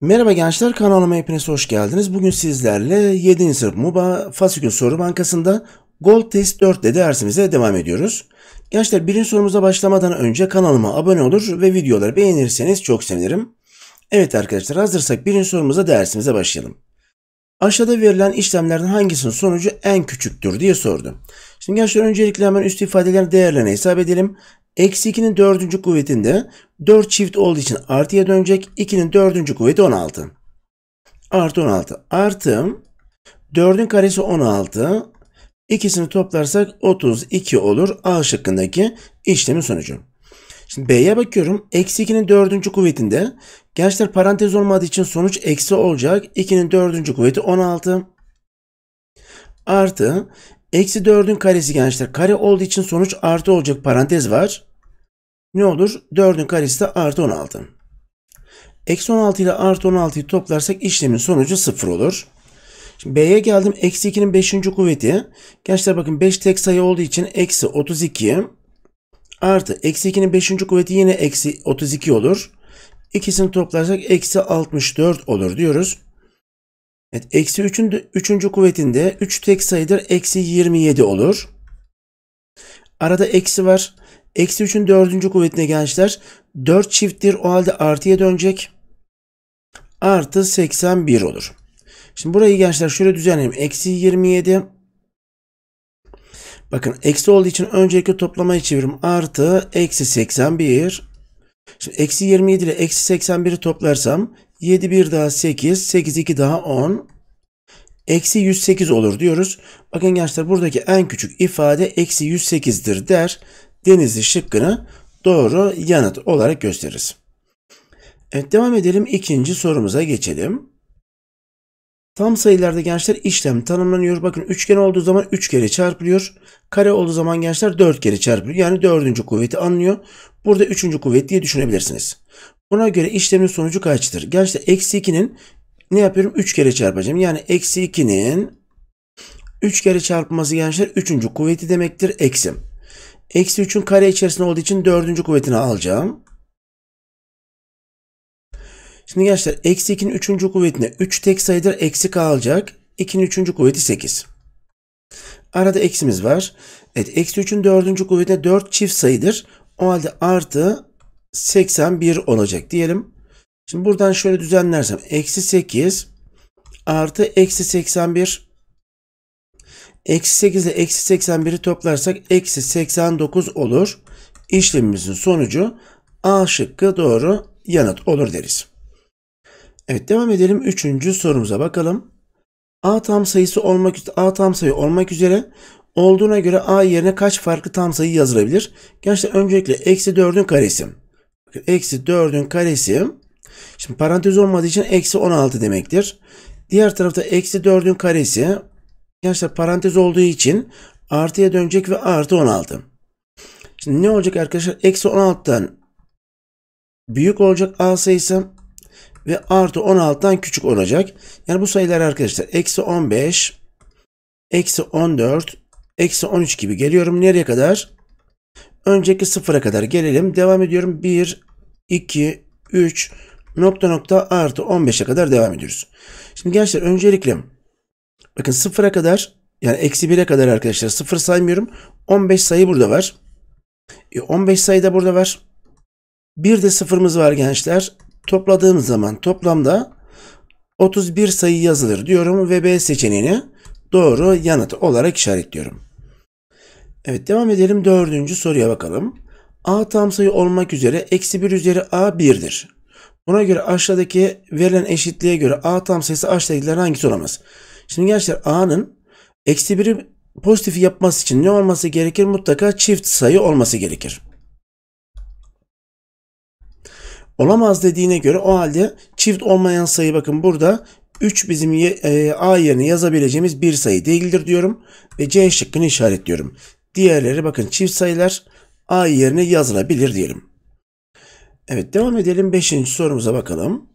Merhaba gençler kanalıma hepiniz hoş geldiniz. Bugün sizlerle 7. sınıf MUBA Fasikül Soru Bankası'nda Gold Test 4'te dersimize devam ediyoruz. Gençler birinci sorumuza başlamadan önce kanalıma abone olur ve videoları beğenirseniz çok sevinirim. Evet arkadaşlar hazırsak birinci sorumuza dersimize başlayalım. Aşağıda verilen işlemlerden hangisinin sonucu en küçüktür diye sordu. Şimdi gençler öncelikle hemen üst ifadelerin değerlerini hesap edelim. Eksi 2'nin 4. kuvvetinde 4 çift olduğu için artıya dönecek. 2'nin 4. kuvveti 16. Artı 16. Artı 4'ün karesi 16. İkisini toplarsak 32 olur. A şıkkındaki işlemin sonucu. Şimdi B'ye bakıyorum. Eksi 2'nin 4. kuvvetinde. Gençler parantez olmadığı için sonuç eksi olacak. 2'nin 4. kuvveti 16. Artı Eksi 4'ün karesi gençler. Kare olduğu için sonuç artı olacak parantez var. Ne olur? 4'ün karesi de artı 16. Eksi 16 ile artı 16'yı toplarsak işlemin sonucu 0 olur. B'ye geldim. Eksi 2'nin 5. kuvveti. Gençler bakın 5 tek sayı olduğu için eksi 32 artı eksi 2'nin 5. kuvveti yine eksi 32 olur. İkisini toplarsak eksi 64 olur diyoruz. Evet, eksi 3'ün de 3. kuvvetinde 3 tek sayıdır. Eksi 27 olur. Arada eksi var. Eksi 3'ün 4. kuvvetine gençler 4 çifttir. O halde artıya dönecek. Artı 81 olur. Şimdi burayı gençler şöyle düzenleyelim. Eksi 27. Bakın eksi olduğu için önceki toplamayı çeviririm. Artı eksi 81. Şimdi eksi 27 ile eksi 81'i toplarsam 7 1 daha 8, 8 2 daha 10. Eksi 108 olur diyoruz. Bakın gençler buradaki en küçük ifade eksi 108'dir der. Denizli şıkkını doğru yanıt olarak gösteririz. Evet devam edelim. ikinci sorumuza geçelim. Tam sayılarda gençler işlem tanımlanıyor. Bakın üçgen olduğu zaman 3 kere çarpılıyor. Kare olduğu zaman gençler 4 kere çarpılıyor. Yani dördüncü kuvveti anlıyor. Burada üçüncü kuvvet diye düşünebilirsiniz. Ona göre işlemin sonucu kaçtır? Gençler eksi 2'nin ne yapıyorum? 3 kere çarpacağım. Yani eksi 2'nin 3 kere çarpması gençler 3. kuvveti demektir. Eksim. Eksi 3'ün kare içerisinde olduğu için 4. kuvvetini alacağım. Şimdi gençler eksi 2'nin 3. kuvvetine 3 tek sayıdır. Eksi kalacak. 2'nin 3. kuvveti 8. Arada eksimiz var. Evet eksi 3'ün 4. kuvvetine 4 çift sayıdır. O halde artı 81 olacak diyelim. Şimdi buradan şöyle düzenlersem eksi 8 artı eksi 81 eksi 8 ile eksi 81'i toplarsak eksi 89 olur. İşlemimizin sonucu A şıkkı doğru yanıt olur deriz. Evet devam edelim. Üçüncü sorumuza bakalım. A tam sayısı olmak A tam sayı olmak üzere olduğuna göre A yerine kaç farklı tam sayı yazılabilir? Gençler öncelikle eksi 4'ün karesi eksi 4'ün karesi şimdi parantez olmadığı için eksi 16 demektir. Diğer tarafta eksi 4'ün karesi gençler parantez olduğu için artıya dönecek ve artı 16. Şimdi ne olacak arkadaşlar? Eksi 16'dan büyük olacak A sayısı ve artı 16'dan küçük olacak. Yani bu sayılar arkadaşlar eksi 15, eksi 14, eksi 13 gibi geliyorum. Nereye kadar? Önceki sıfıra kadar gelelim. Devam ediyorum. 1, 2, 3, nokta nokta artı 15'e kadar devam ediyoruz. Şimdi gençler öncelikle bakın 0'a kadar yani eksi 1'e kadar arkadaşlar 0 saymıyorum. 15 sayı burada var. E 15 sayı da burada var. Bir de sıfırımız var gençler. Topladığımız zaman toplamda 31 sayı yazılır diyorum ve B seçeneğini doğru yanıt olarak işaretliyorum. Evet devam edelim dördüncü soruya bakalım a tam sayı olmak üzere eksi 1 üzeri a 1'dir. Buna göre aşağıdaki verilen eşitliğe göre a tam sayısı aşağıdakiler hangisi olamaz? Şimdi gençler a'nın eksi 1'i pozitif yapması için ne olması gerekir? Mutlaka çift sayı olması gerekir. Olamaz dediğine göre o halde çift olmayan sayı bakın burada 3 bizim e, A yerine yazabileceğimiz bir sayı değildir diyorum ve C şıkkını işaretliyorum. Diğerleri bakın çift sayılar A yerine yazılabilir diyelim. Evet devam edelim. Beşinci sorumuza bakalım.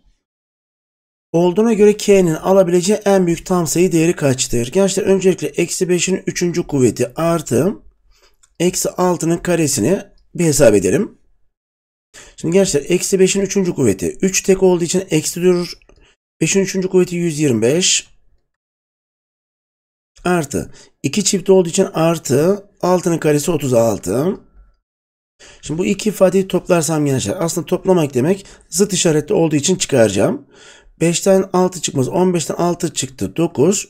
Olduğuna göre K'nin alabileceği en büyük tam sayı değeri kaçtır? Gençler öncelikle eksi 5'in 3. kuvveti artı eksi 6'nın karesini bir hesap edelim. Şimdi gençler eksi 5'in 3. kuvveti 3 tek olduğu için eksi durur. 5'in 3. kuvveti 125 artı 2 çift olduğu için artı 6'nın karesi 36 Şimdi bu iki ifadeyi toplarsam gençler şey- aslında toplamak demek zıt işaretli olduğu için çıkaracağım. 5'ten 6 çıkmaz 15'ten 6 çıktı 9.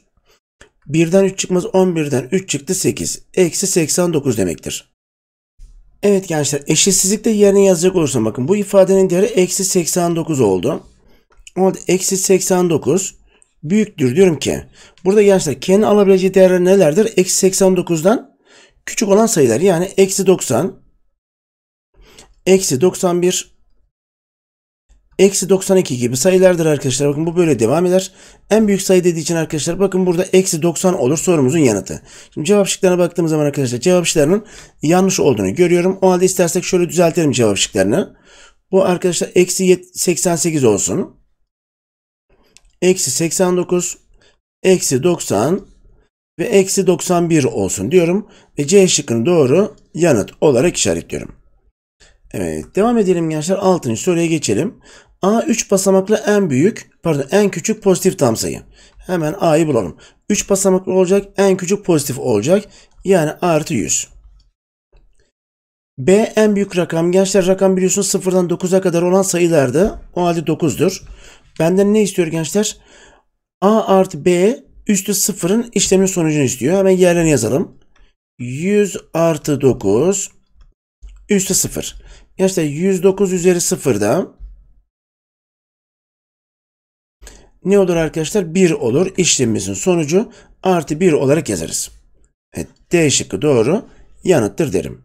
1'den 3 çıkmaz 11'den 3 çıktı 8. Eksi 89 demektir. Evet gençler eşitsizlikte yerine yazacak olursam bakın bu ifadenin değeri eksi 89 oldu. Ama eksi 89 büyüktür diyorum ki. Burada gençler kendi alabileceği değerler nelerdir? Eksi 89'dan küçük olan sayılar yani eksi 90, eksi 91 eksi 92 gibi sayılardır arkadaşlar. Bakın bu böyle devam eder. En büyük sayı dediği için arkadaşlar bakın burada eksi 90 olur sorumuzun yanıtı. Şimdi cevap şıklarına baktığımız zaman arkadaşlar cevap şıklarının yanlış olduğunu görüyorum. O halde istersek şöyle düzeltelim cevap şıklarını. Bu arkadaşlar eksi 88 olsun. Eksi 89 eksi 90 ve eksi 91 olsun diyorum. Ve C şıkkını doğru yanıt olarak işaretliyorum. Evet devam edelim gençler. 6. soruya geçelim. A 3 basamaklı en büyük pardon en küçük pozitif tam sayı. Hemen A'yı bulalım. 3 basamaklı olacak en küçük pozitif olacak. Yani artı 100. B en büyük rakam. Gençler rakam biliyorsunuz 0'dan 9'a kadar olan sayılarda o halde 9'dur. Benden ne istiyor gençler? A artı B üstü 0'ın işlemin sonucunu istiyor. Hemen yerlerini yazalım. 100 artı 9 üstü 0. Gerçekten 109 üzeri 0'da ne olur arkadaşlar? 1 olur. İşlemimizin sonucu artı 1 olarak yazarız. Evet, D şıkkı doğru yanıttır derim.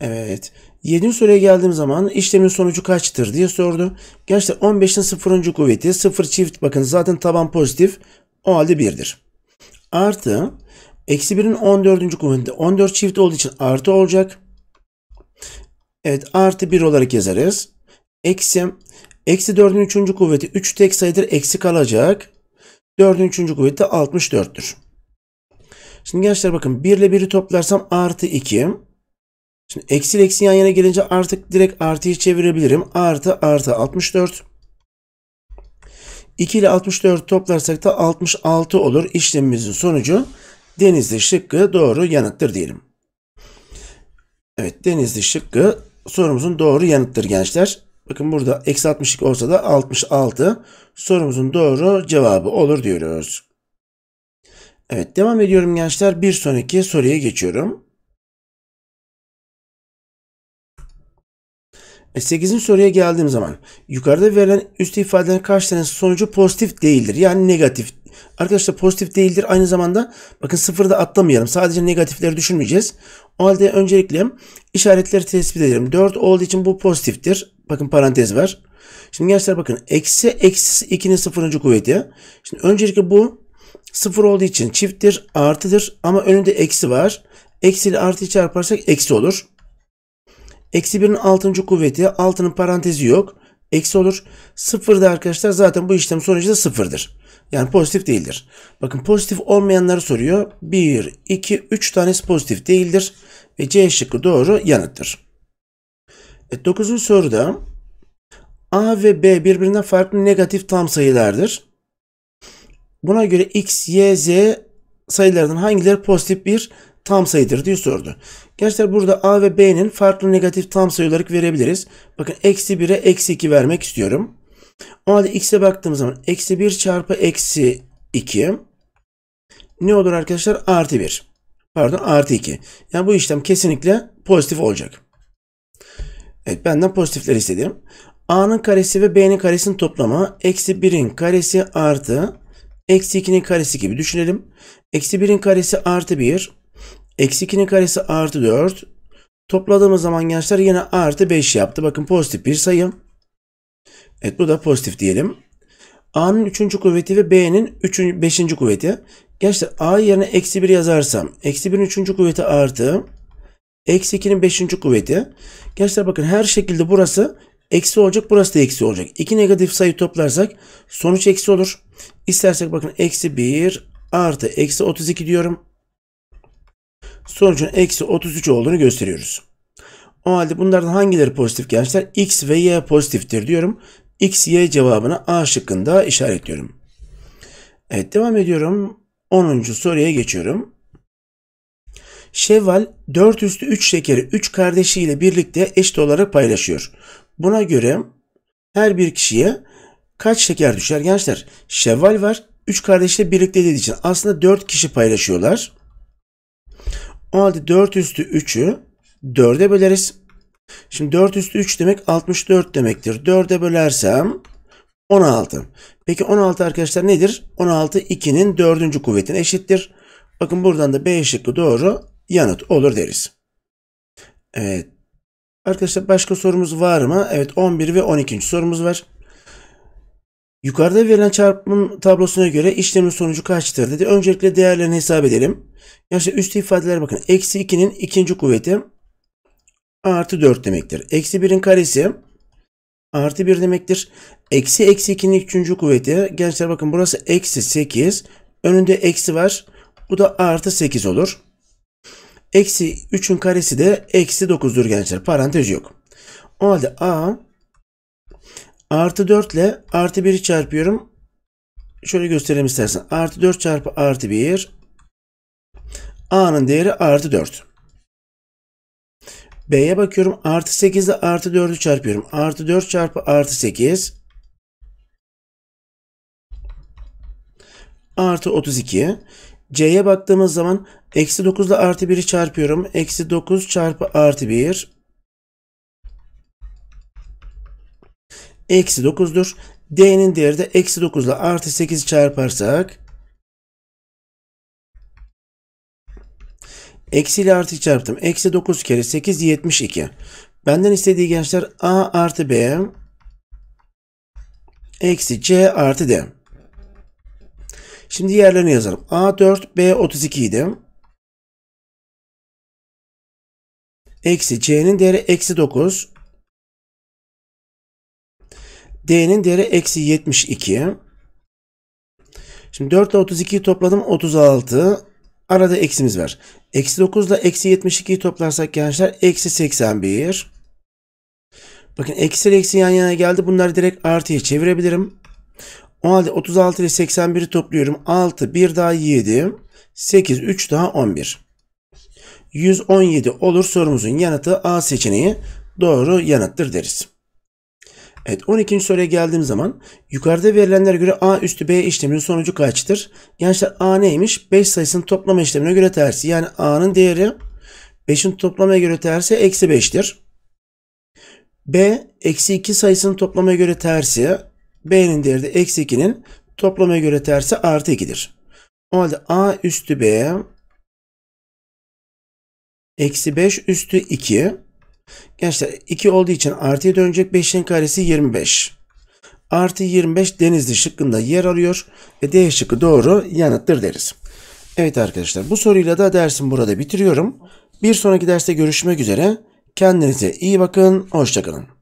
Evet. 7. soruya geldiğim zaman işlemin sonucu kaçtır diye sordu. Gençler 15'in 0. kuvveti 0 çift bakın zaten taban pozitif o halde 1'dir. Artı eksi 1'in 14. kuvveti 14 çift olduğu için artı olacak. Evet artı 1 olarak yazarız. Eksi, eksi 4'ün 3. kuvveti 3 tek sayıdır eksi kalacak. 4'ün 3. kuvveti 64'tür. Şimdi gençler bakın 1 ile 1'i toplarsam artı 2. Şimdi eksi ile eksi yan yana gelince artık direkt artıyı çevirebilirim. Artı artı 64. 2 ile 64 toplarsak da 66 olur. İşlemimizin sonucu Denizli şıkkı doğru yanıttır diyelim. Evet Denizli şıkkı sorumuzun doğru yanıttır gençler. Bakın burada eksi 62 olsa da 66 sorumuzun doğru cevabı olur diyoruz. Evet devam ediyorum gençler. Bir sonraki soruya geçiyorum. 8. E, soruya geldiğim zaman yukarıda verilen üst ifadelerin kaç tanesi sonucu pozitif değildir. Yani negatif. Arkadaşlar pozitif değildir. Aynı zamanda bakın da atlamayalım. Sadece negatifleri düşünmeyeceğiz. O halde öncelikle işaretleri tespit edelim. 4 olduğu için bu pozitiftir. Bakın parantez var. Şimdi gençler bakın eksi eksi 2'nin sıfırıncı kuvveti. Şimdi öncelikle bu sıfır olduğu için çifttir artıdır ama önünde eksi var. Eksi ile artıyı çarparsak eksi olur. Eksi 1'in 6. kuvveti 6'nın parantezi yok. Eksi olur. da arkadaşlar zaten bu işlem sonucu da 0'dır. Yani pozitif değildir. Bakın pozitif olmayanları soruyor. 1, 2, 3 tanesi pozitif değildir. Ve C şıkkı doğru yanıttır. E, 9. soruda A ve B birbirinden farklı negatif tam sayılardır. Buna göre X, Y, Z sayılardan hangileri pozitif bir tam sayıdır diye sordu. Gençler burada A ve B'nin farklı negatif tam sayı olarak verebiliriz. Bakın eksi 1'e eksi 2 vermek istiyorum. O halde x'e baktığımız zaman eksi 1 çarpı eksi 2 ne olur arkadaşlar? Artı 1. Pardon artı 2. Yani bu işlem kesinlikle pozitif olacak. Evet benden pozitifler istedim. A'nın karesi ve B'nin karesinin toplamı eksi 1'in karesi artı eksi 2'nin karesi gibi düşünelim. Eksi 1'in karesi artı 1 Eksi 2'nin karesi artı 4. Topladığımız zaman gençler yine artı 5 yaptı. Bakın pozitif bir sayı. Evet bu da pozitif diyelim. A'nın 3. kuvveti ve B'nin 5. kuvveti. Gençler A yerine eksi 1 yazarsam. Eksi 1'in 3. kuvveti artı. Eksi 2'nin 5. kuvveti. Gençler bakın her şekilde burası eksi olacak. Burası da eksi olacak. İki negatif sayı toplarsak sonuç eksi olur. İstersek bakın eksi 1 artı eksi 32 diyorum sonucun eksi 33 olduğunu gösteriyoruz. O halde bunlardan hangileri pozitif gençler? X ve Y pozitiftir diyorum. X, Y cevabını A şıkkında işaretliyorum. Evet devam ediyorum. 10. soruya geçiyorum. Şevval 4 üstü 3 şekeri 3 kardeşiyle birlikte eşit olarak paylaşıyor. Buna göre her bir kişiye kaç şeker düşer gençler? Şevval var 3 kardeşle birlikte dediği için aslında 4 kişi paylaşıyorlar. O halde 4 üstü 3'ü 4'e böleriz. Şimdi 4 üstü 3 demek 64 demektir. 4'e bölersem 16. Peki 16 arkadaşlar nedir? 16 2'nin 4. kuvvetine eşittir. Bakın buradan da B şıkkı doğru yanıt olur deriz. Evet. Arkadaşlar başka sorumuz var mı? Evet 11 ve 12. sorumuz var. Yukarıda verilen çarpım tablosuna göre işlemin sonucu kaçtır dedi. Öncelikle değerlerini hesap edelim. Yani üstte ifadeler bakın. Eksi 2'nin ikinci kuvveti artı 4 demektir. Eksi 1'in karesi artı 1 demektir. Eksi eksi 2'nin üçüncü kuvveti. Gençler bakın burası eksi 8. Önünde eksi var. Bu da artı 8 olur. Eksi 3'ün karesi de eksi 9'dur gençler. Parantez yok. O halde a artı 4 ile artı 1'i çarpıyorum. Şöyle gösterelim istersen. Artı 4 çarpı artı 1 A'nın değeri artı 4. B'ye bakıyorum. Artı 8 ile artı 4'ü çarpıyorum. Artı 4 çarpı artı 8. Artı 32. C'ye baktığımız zaman eksi 9 ile artı 1'i çarpıyorum. Eksi 9 çarpı artı 1. Eksi 9'dur. D'nin değeri de eksi 9 ile artı 8 çarparsak Eksi ile artı çarptım. Eksi 9 kere 8 72. Benden istediği gençler A artı B eksi C artı D. Şimdi yerlerini yazalım. A 4 B 32 idi. Eksi C'nin değeri eksi 9. D'nin değeri eksi 72. Şimdi 4 ile 32'yi topladım 36. Arada eksimiz var. Eksi 9 ile eksi 72'yi toplarsak gençler eksi 81. Bakın eksi ile eksi yan yana geldi. Bunları direkt artıya çevirebilirim. O halde 36 ile 81'i topluyorum. 6, 1 daha 7, 8, 3 daha 11. 117 olur sorumuzun yanıtı A seçeneği doğru yanıttır deriz. Evet 12. soruya geldiğim zaman yukarıda verilenlere göre A üstü B işleminin sonucu kaçtır? Gençler A neymiş? 5 sayısının toplama işlemine göre tersi. Yani A'nın değeri 5'in toplamaya göre tersi eksi 5'tir. B eksi 2 sayısının toplamaya göre tersi. B'nin değeri de eksi 2'nin toplamaya göre tersi artı 2'dir. O halde A üstü B eksi 5 üstü 2 Gençler 2 olduğu için artıya dönecek 5'in karesi 25. Artı 25 denizli şıkkında yer alıyor ve D şıkkı doğru yanıttır deriz. Evet arkadaşlar bu soruyla da dersim burada bitiriyorum. Bir sonraki derste görüşmek üzere. Kendinize iyi bakın. Hoşçakalın.